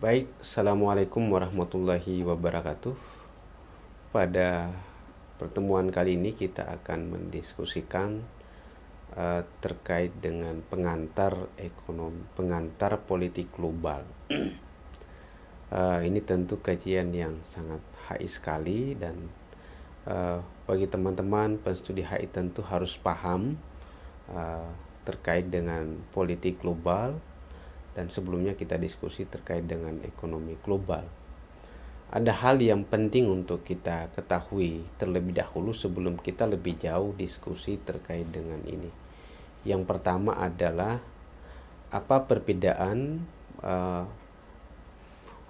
Baik, Assalamualaikum warahmatullahi wabarakatuh. Pada pertemuan kali ini kita akan mendiskusikan uh, terkait dengan pengantar ekonomi, pengantar politik global. uh, ini tentu kajian yang sangat HI sekali dan uh, bagi teman-teman penstudi HI tentu harus paham uh, terkait dengan politik global dan sebelumnya kita diskusi terkait dengan ekonomi global. Ada hal yang penting untuk kita ketahui terlebih dahulu sebelum kita lebih jauh diskusi terkait dengan ini. Yang pertama adalah apa perbedaan uh,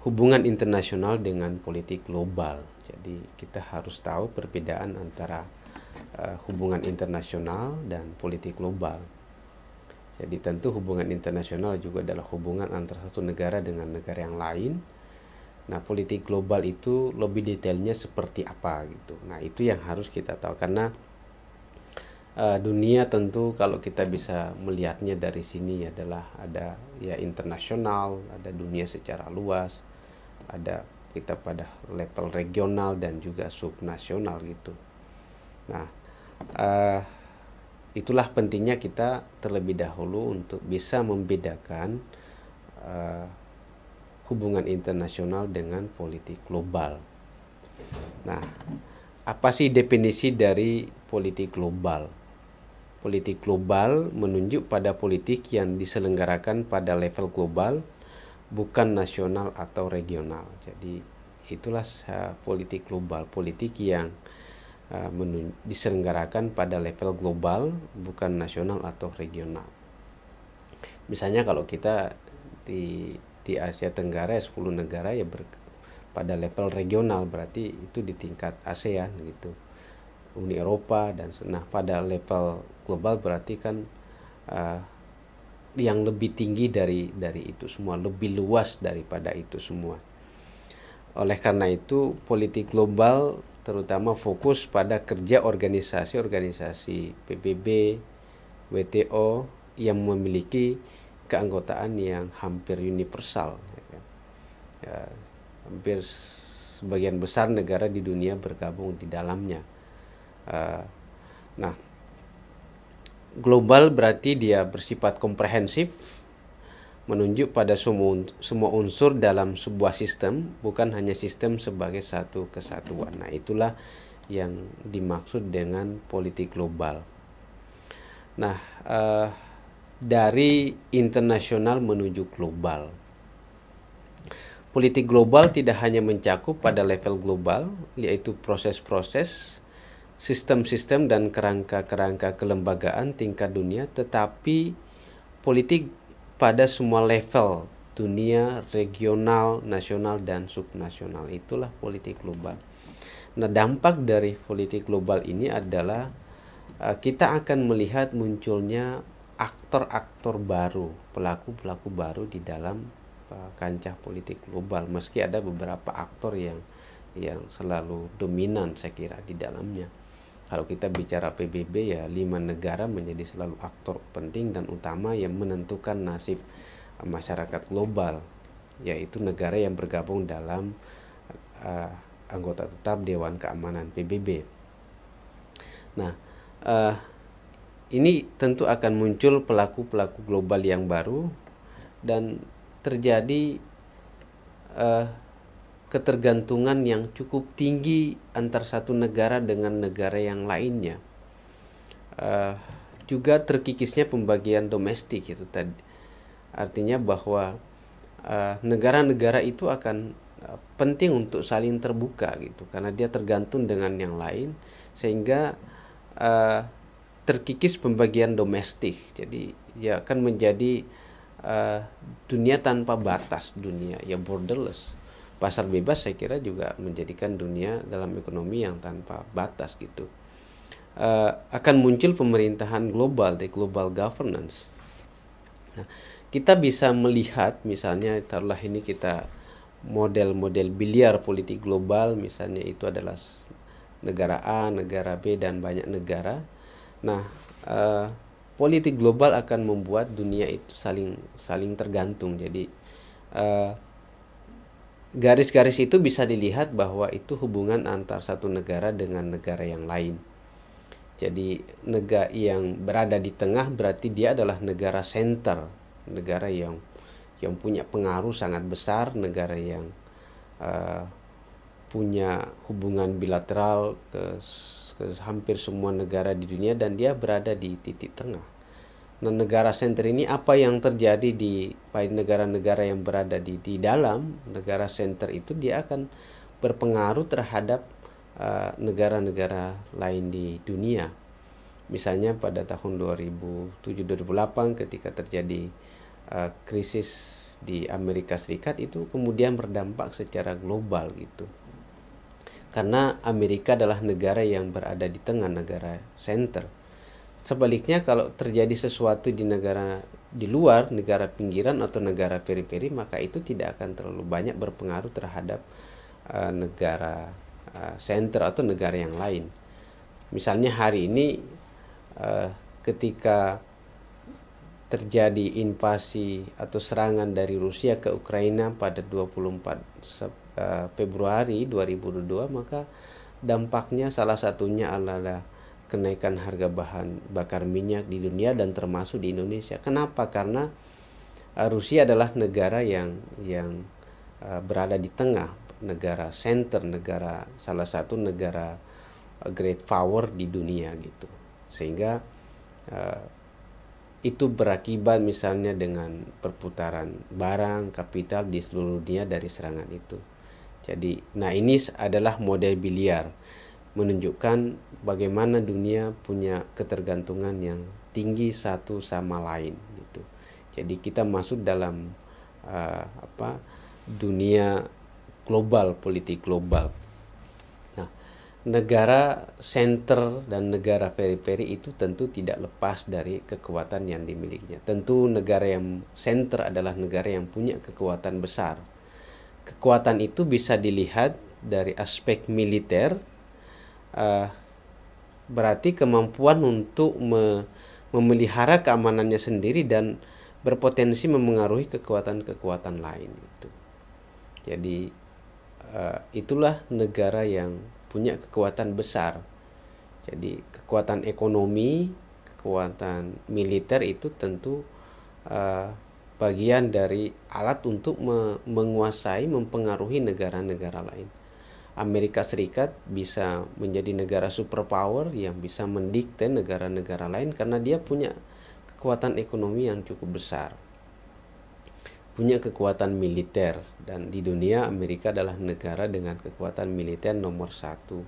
hubungan internasional dengan politik global. Jadi kita harus tahu perbedaan antara uh, hubungan internasional dan politik global jadi tentu hubungan internasional juga adalah hubungan antara satu negara dengan negara yang lain. Nah, politik global itu lebih detailnya seperti apa gitu. Nah, itu yang harus kita tahu karena uh, dunia tentu kalau kita bisa melihatnya dari sini adalah ada ya internasional, ada dunia secara luas, ada kita pada level regional dan juga subnasional gitu. Nah, uh, itulah pentingnya kita terlebih dahulu untuk bisa membedakan uh, hubungan internasional dengan politik global. Nah, apa sih definisi dari politik global? Politik global menunjuk pada politik yang diselenggarakan pada level global, bukan nasional atau regional. Jadi, itulah eh, politik global, politik yang Eh, diselenggarakan pada level global bukan nasional atau regional. Misalnya kalau kita di di Asia Tenggara ya 10 negara ya ber, pada level regional berarti itu di tingkat ASEAN gitu. Uni Eropa dan nah pada level global berarti kan uh, yang lebih tinggi dari dari itu semua, lebih luas daripada itu semua. Oleh karena itu politik global terutama fokus pada kerja organisasi-organisasi PBB, WTO yang memiliki keanggotaan yang hampir universal. Ya, kan? ya hampir sebagian besar negara di dunia bergabung di dalamnya. Uh, nah, global berarti dia bersifat komprehensif, menunjuk pada semua unsur dalam sebuah sistem bukan hanya sistem sebagai satu kesatuan. Nah, itulah yang dimaksud dengan politik global. Nah, eh, dari internasional menuju global. Politik global tidak hanya mencakup pada level global, yaitu proses-proses, sistem-sistem dan kerangka-kerangka kelembagaan tingkat dunia, tetapi politik pada semua level dunia, regional, nasional, dan subnasional. Itulah politik global. Nah, dampak dari politik global ini adalah uh, kita akan melihat munculnya aktor-aktor baru, pelaku-pelaku baru di dalam uh, kancah politik global. Meski ada beberapa aktor yang yang selalu dominan saya kira di dalamnya. Kalau kita bicara PBB ya lima negara menjadi selalu aktor penting dan utama yang menentukan nasib eh, masyarakat global yaitu negara yang bergabung dalam uh, anggota tetap Dewan Keamanan PBB. Nah, uh, ini tentu akan muncul pelaku-pelaku global yang baru dan terjadi uh, ketergantungan yang cukup tinggi antar satu negara dengan negara yang lainnya. Uh, juga terkikisnya pembagian domestik itu tadi. Artinya bahwa eh, negara-negara uh, itu akan uh, penting untuk saling terbuka gitu karena dia tergantung dengan yang lain sehingga uh, terkikis pembagian domestik. Jadi ya akan menjadi uh, dunia tanpa batas, dunia ya borderless pasar bebas saya kira juga menjadikan dunia dalam ekonomi yang tanpa batas gitu uh, akan muncul pemerintahan global the global governance nah, kita bisa melihat misalnya taruhlah ini kita model-model biliar politik global misalnya itu adalah negara A, negara B dan banyak negara. Nah, eh, politik global akan membuat dunia itu saling saling tergantung. Jadi uh, garis-garis itu bisa dilihat bahwa itu hubungan antar satu negara dengan negara yang lain. Jadi negara yang berada di tengah berarti dia adalah negara center, negara yang yang punya pengaruh sangat besar, negara yang uh, punya hubungan bilateral ke, ke hampir semua negara di dunia dan dia berada di titik tengah negara center ini apa yang terjadi di negara-negara yang berada di di dalam negara center itu dia akan berpengaruh terhadap eh, negara-negara uh, lain di dunia. Misalnya pada tahun 2007-2008 ketika terjadi uh, krisis di Amerika Serikat itu kemudian berdampak secara global gitu. Karena Amerika adalah negara yang berada di tengah negara center Sebaliknya kalau terjadi sesuatu di negara di luar negara pinggiran atau negara periferi maka itu tidak akan terlalu banyak berpengaruh terhadap uh, negara uh, eh, center atau negara yang lain. Misalnya hari ini uh, ketika terjadi invasi atau serangan dari Rusia ke Ukraina pada 24 Februari 2022 maka dampaknya salah satunya adalah kenaikan harga bahan bakar minyak di dunia dan termasuk di Indonesia. Kenapa? Karena eh, Rusia adalah negara yang yang eh, berada di tengah, negara center, negara salah satu negara eh, great power di dunia gitu. Sehingga itu berakibat misalnya dengan perputaran barang, kapital di seluruh dunia dari serangan itu. Jadi, nah ini adalah model biliar menunjukkan bagaimana dunia punya ketergantungan yang tinggi satu sama lain gitu. Jadi kita masuk dalam uh, apa dunia global politik global. Nah, negara center dan negara periferi itu tentu tidak lepas dari kekuatan yang dimilikinya. Tentu negara yang center adalah negara yang punya kekuatan besar. Kekuatan itu bisa dilihat dari aspek militer uh, berarti kemampuan untuk me memelihara keamanannya sendiri dan berpotensi memengaruhi kekuatan-kekuatan lain itu. Jadi uh, itulah negara yang punya kekuatan besar. Jadi kekuatan ekonomi, kekuatan militer itu tentu uh, bagian dari alat untuk me menguasai, mempengaruhi negara-negara lain. Amerika Serikat bisa menjadi negara superpower yang bisa mendikte negara-negara lain karena dia punya kekuatan ekonomi yang cukup besar. Punya kekuatan militer dan di dunia Amerika adalah negara dengan kekuatan militer nomor satu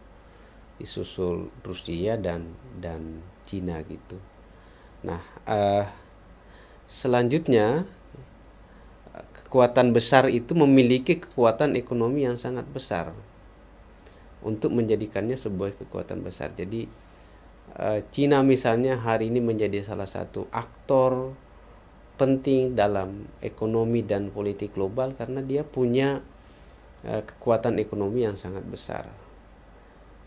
disusul Rusia dan dan Cina gitu. Nah, uh, selanjutnya kekuatan besar itu memiliki kekuatan ekonomi yang sangat besar untuk menjadikannya sebuah kekuatan besar. Jadi eh, Cina misalnya hari ini menjadi salah satu aktor penting dalam ekonomi dan politik global karena dia punya eh, kekuatan ekonomi yang sangat besar.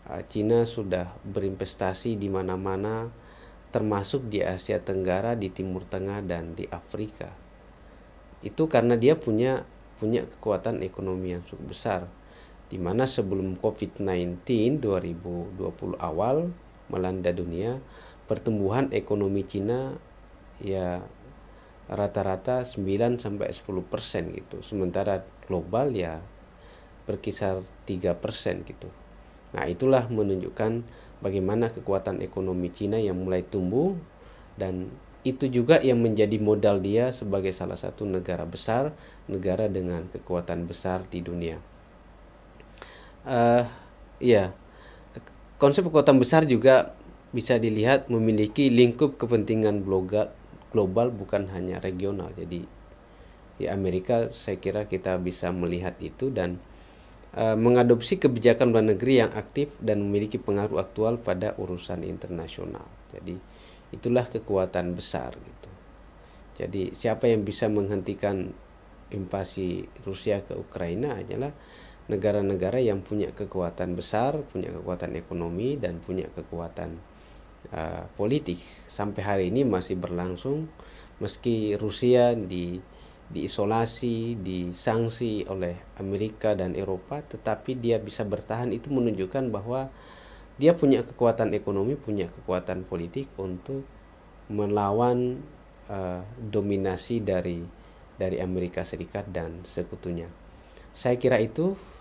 Eh, Cina sudah berinvestasi di mana-mana termasuk di Asia Tenggara, di Timur Tengah dan di Afrika. Itu karena dia punya punya kekuatan ekonomi yang cukup besar di mana sebelum COVID-19 2020 awal melanda dunia, pertumbuhan ekonomi Cina ya rata-rata 9 sampai 10 persen gitu, sementara global ya berkisar 3 persen gitu. Nah itulah menunjukkan bagaimana kekuatan ekonomi Cina yang mulai tumbuh dan itu juga yang menjadi modal dia sebagai salah satu negara besar, negara dengan kekuatan besar di dunia uh, iya konsep kekuatan besar juga bisa dilihat memiliki lingkup kepentingan global global bukan hanya regional jadi di Amerika saya kira kita bisa melihat itu dan uh, mengadopsi kebijakan luar negeri yang aktif dan memiliki pengaruh aktual pada urusan internasional jadi itulah kekuatan besar gitu jadi siapa yang bisa menghentikan invasi Rusia ke Ukraina adalah negara-negara yang punya kekuatan besar, punya kekuatan ekonomi dan punya kekuatan uh, politik sampai hari ini masih berlangsung meski Rusia di diisolasi, disanksi oleh Amerika dan Eropa, tetapi dia bisa bertahan itu menunjukkan bahwa dia punya kekuatan ekonomi, punya kekuatan politik untuk melawan uh, dominasi dari dari Amerika Serikat dan sekutunya. Saya kira itu